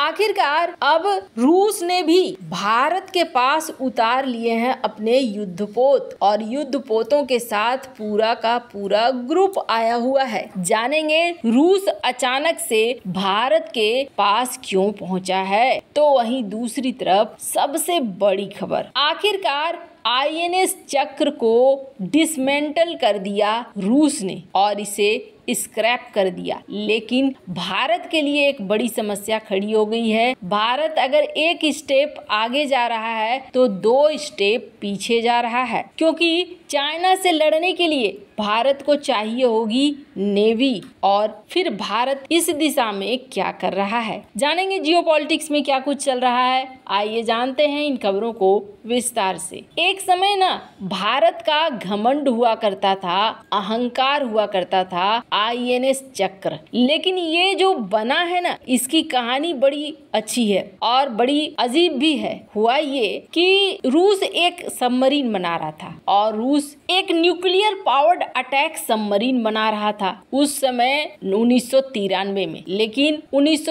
आखिरकार अब रूस ने भी भारत के पास उतार लिए हैं अपने युद्धपोत और युद्धपोतों के साथ पूरा का पूरा ग्रुप आया हुआ है जानेंगे रूस अचानक से भारत के पास क्यों पहुंचा है तो वहीं दूसरी तरफ सबसे बड़ी खबर आखिरकार आईएनएस चक्र को डिसमेंटल कर दिया रूस ने और इसे स्क्रैप कर दिया लेकिन भारत के लिए एक बड़ी समस्या खड़ी हो गई है भारत अगर एक स्टेप आगे जा रहा है तो दो स्टेप पीछे जा रहा है क्योंकि चाइना से लड़ने के लिए भारत को चाहिए होगी नेवी और फिर भारत इस दिशा में क्या कर रहा है जानेंगे जियो में क्या कुछ चल रहा है आइए जानते हैं इन खबरों को विस्तार से एक समय ना भारत का घमंड हुआ करता था अहंकार हुआ करता था आईएनएस चक्र लेकिन ये जो बना है ना इसकी कहानी बड़ी अच्छी है और बड़ी अजीब भी है हुआ ये कि रूस एक सबमरीन बना रहा था और रूस एक न्यूक्लियर पावर्ड अटैक सबमरीन बना रहा था उस समय उन्नीस में लेकिन उन्नीस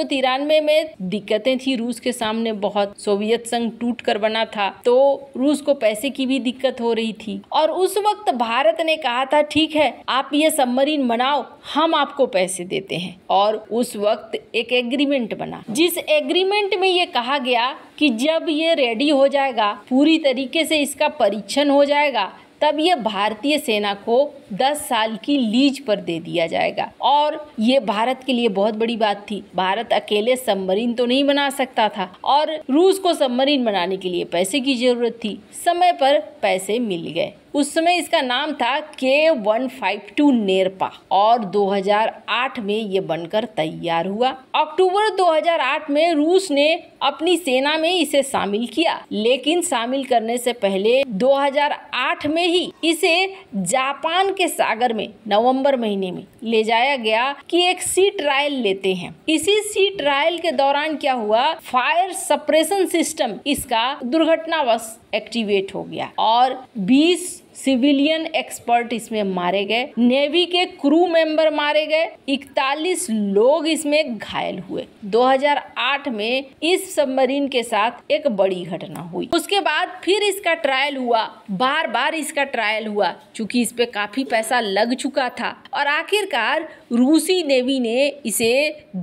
में दिक्कतें थी रूस के सामने बहुत सोवियत संघ टूट कर बना था तो रूस को पैसे की भी दिक्कत हो रही थी और उस वक्त भारत ने कहा था ठीक है आप ये सबमरीन बनाओ हम आपको पैसे देते हैं और उस वक्त एक एग्रीमेंट बना जिस एग्रीमेंट में ये कहा गया कि जब ये रेडी हो जाएगा पूरी तरीके से इसका परीक्षण हो जाएगा तब ये भारतीय सेना को दस साल की लीज पर दे दिया जाएगा और ये भारत के लिए बहुत बड़ी बात थी भारत अकेले सबमरीन तो नहीं बना सकता था और रूस को सबमरीन बनाने के लिए पैसे की जरूरत थी समय पर पैसे मिल गए उस समय इसका नाम था के वन फाइव टू नेरपा और 2008 में ये बनकर तैयार हुआ अक्टूबर 2008 में रूस ने अपनी सेना में इसे शामिल किया लेकिन शामिल करने से पहले 2008 में ही इसे जापान के सागर में नवंबर महीने में ले जाया गया कि एक सी ट्रायल लेते हैं इसी सी ट्रायल के दौरान क्या हुआ फायर सप्रेशन सिस्टम इसका दुर्घटनावश एक्टिवेट हो गया और 20 सिविलियन एक्सपर्ट इसमें मारे गए नेवी के क्रू मेंबर मारे गए 41 लोग इसमें घायल हुए 2008 में इस सबमरीन के साथ एक बड़ी घटना हुई उसके बाद फिर इसका ट्रायल हुआ बार बार इसका ट्रायल हुआ क्योंकि इस पे काफी पैसा लग चुका था और आखिरकार रूसी नेवी ने इसे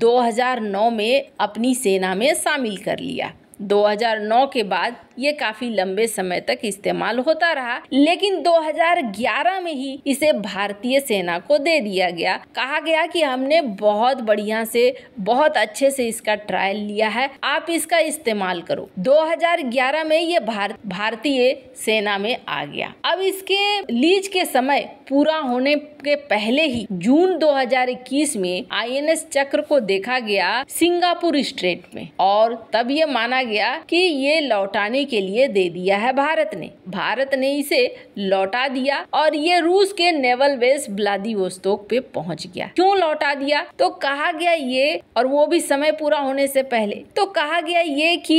2009 में अपनी सेना में शामिल कर लिया 2009 के बाद ये काफी लंबे समय तक इस्तेमाल होता रहा लेकिन 2011 में ही इसे भारतीय सेना को दे दिया गया कहा गया कि हमने बहुत बढ़िया से बहुत अच्छे से इसका ट्रायल लिया है आप इसका इस्तेमाल करो 2011 में ये भार, भारतीय सेना में आ गया अब इसके लीज के समय पूरा होने के पहले ही जून 2021 में आईएनएस चक्र को देखा गया सिंगापुर स्ट्रेट में और तब ये माना गया कि ये लौटाने के लिए दे दिया है भारत ने भारत ने इसे लौटा दिया और ये रूस के नेवल बेस व्लादिवोस्तोक पे पहुंच गया क्यों लौटा दिया तो कहा गया ये और वो भी समय पूरा होने से पहले तो कहा गया ये कि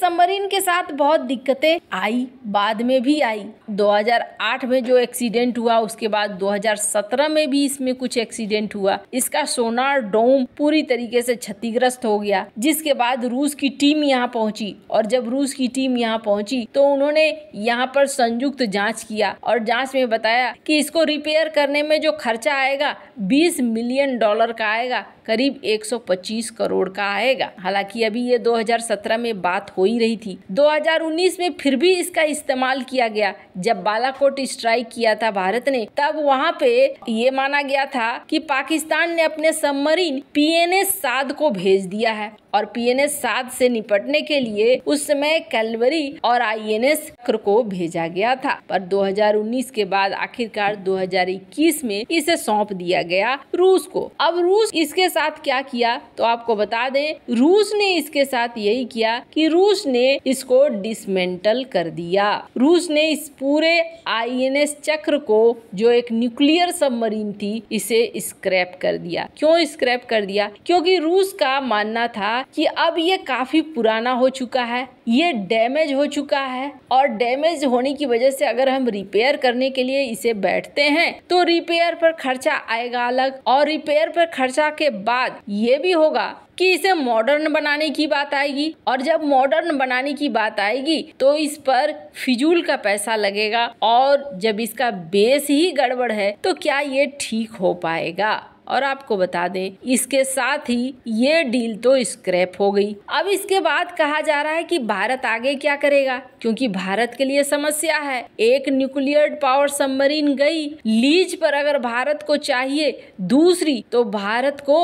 सबमरीन के साथ बहुत दिक्कतें आई बाद में भी आई 2008 में जो एक्सीडेंट हुआ उसके बाद 2017 में भी इसमें कुछ एक्सीडेंट हुआ इसका सोनार डोम पूरी तरीके से क्षतिग्रस्त हो गया जिसके बाद रूस की टीम यहाँ पहुंची और जब रूस की टीम यहाँ पहुंची तो उन्होंने यहाँ पर संयुक्त जांच किया और जांच में बताया कि इसको रिपेयर करने में जो खर्चा आएगा 20 मिलियन डॉलर का आएगा करीब 125 करोड़ का आएगा हालांकि अभी ये 2017 में बात हो ही रही थी 2019 में फिर भी इसका इस्तेमाल किया गया जब बालाकोट स्ट्राइक किया था भारत ने तब वहाँ पे ये माना गया था कि पाकिस्तान ने अपने सबमरीन पी एन एस को भेज दिया है और पी एन एस से निपटने के लिए उस समय कैलवरी और आई एन एस को भेजा गया था पर 2019 के बाद आखिरकार 2021 में इसे सौंप दिया गया रूस को अब रूस इसके साथ क्या किया तो आपको बता दें रूस ने इसके साथ यही किया कि रूस ने इसको डिसमेंटल कर दिया रूस ने इस पूरे आईएनएस चक्र को जो एक न्यूक्लियर सबमरीन थी इसे स्क्रैप कर दिया क्यों स्क्रैप कर दिया क्योंकि रूस का मानना था कि अब ये काफी पुराना हो चुका है ये डैमेज हो चुका है और डैमेज होने की वजह से अगर हम रिपेयर करने के लिए इसे बैठते हैं तो रिपेयर पर खर्चा आएगा अलग और रिपेयर पर खर्चा के बाद ये भी होगा कि इसे मॉडर्न बनाने की बात आएगी और जब मॉडर्न बनाने की बात आएगी तो इस पर फिजूल का पैसा लगेगा और जब इसका बेस ही गड़बड़ है तो क्या ये ठीक हो पाएगा और आपको बता दें इसके साथ ही ये डील तो स्क्रैप हो गई अब इसके बाद कहा जा रहा है कि भारत आगे क्या करेगा क्योंकि भारत के लिए समस्या है एक न्यूक्लियर पावर सबमरीन गई लीज पर अगर भारत को चाहिए दूसरी तो भारत को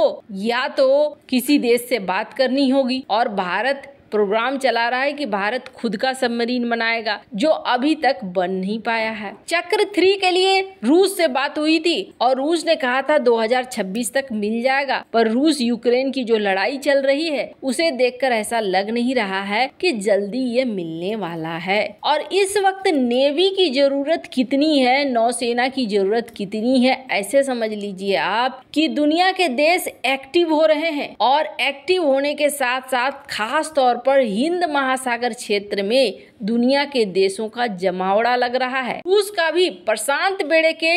या तो किसी देश से बात करनी होगी और भारत प्रोग्राम चला रहा है कि भारत खुद का सबमरीन बनाएगा जो अभी तक बन नहीं पाया है चक्र थ्री के लिए रूस से बात हुई थी और रूस ने कहा था 2026 तक मिल जाएगा पर रूस यूक्रेन की जो लड़ाई चल रही है उसे देखकर ऐसा लग नहीं रहा है कि जल्दी ये मिलने वाला है और इस वक्त नेवी की जरूरत कितनी है नौसेना की जरूरत कितनी है ऐसे समझ लीजिए आप कि दुनिया के देश एक्टिव हो रहे हैं और एक्टिव होने के साथ साथ खास तौर पर हिंद महासागर क्षेत्र में दुनिया के देशों का जमावड़ा लग रहा है रूस का भी प्रशांत बेड़े के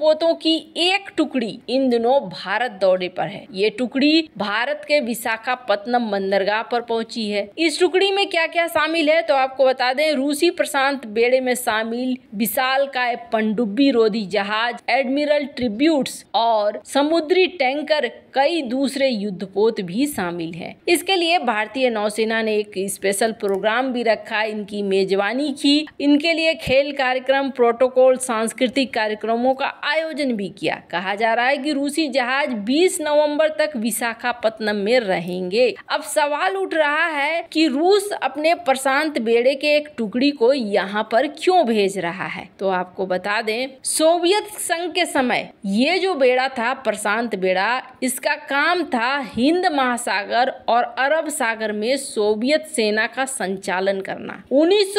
पोतों की एक टुकड़ी इन दिनों भारत दौरे पर है ये टुकड़ी भारत के विशाखापत्तनम बंदरगाह पर पहुंची है इस टुकड़ी में क्या क्या शामिल है तो आपको बता दें रूसी प्रशांत बेड़े में शामिल विशाल काय पनडुब्बी रोधी जहाज एडमिरल ट्रिब्यूट और समुद्री टैंकर कई दूसरे युद्धपोत भी शामिल हैं इसके लिए भारतीय नौसेना ने एक स्पेशल प्रोग्राम भी रखा इनकी मेजबानी की इनके लिए खेल कार्यक्रम प्रोटोकॉल सांस्कृतिक कार्यक्रमों का आयोजन भी किया कहा जा रहा है कि रूसी जहाज 20 नवंबर तक विशाखापत्तनम में रहेंगे अब सवाल उठ रहा है कि रूस अपने प्रशांत बेड़े के एक टुकड़ी को यहाँ पर क्यों भेज रहा है तो आपको बता दें सोवियत संघ के समय ये जो बेड़ा था प्रशांत बेड़ा इस इसका काम था हिंद महासागर और अरब सागर में सोवियत सेना का संचालन करना उन्नीस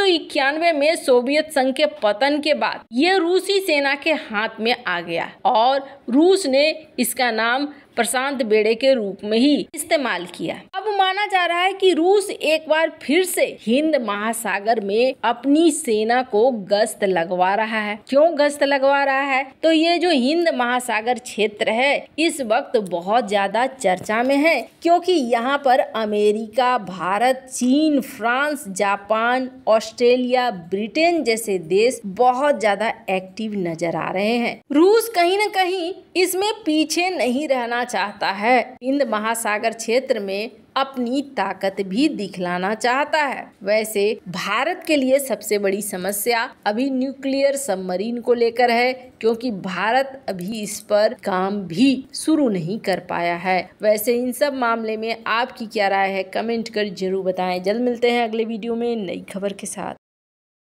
में सोवियत संघ के पतन के बाद यह रूसी सेना के हाथ में आ गया और रूस ने इसका नाम प्रशांत बेड़े के रूप में ही इस्तेमाल किया अब माना जा रहा है कि रूस एक बार फिर से हिंद महासागर में अपनी सेना को गश्त लगवा रहा है क्यों गश्त लगवा रहा है तो ये जो हिंद महासागर क्षेत्र है इस वक्त बहुत ज्यादा चर्चा में है क्योंकि यहाँ पर अमेरिका भारत चीन फ्रांस जापान ऑस्ट्रेलिया ब्रिटेन जैसे देश बहुत ज्यादा एक्टिव नजर आ रहे हैं रूस कहीं न कहीं इसमें पीछे नहीं रहना करना चाहता है हिंद महासागर क्षेत्र में अपनी ताकत भी दिखलाना चाहता है वैसे भारत के लिए सबसे बड़ी समस्या अभी न्यूक्लियर सबमरीन को लेकर है क्योंकि भारत अभी इस पर काम भी शुरू नहीं कर पाया है वैसे इन सब मामले में आपकी क्या राय है कमेंट कर जरूर बताएं जल्द मिलते हैं अगले वीडियो में नई खबर के साथ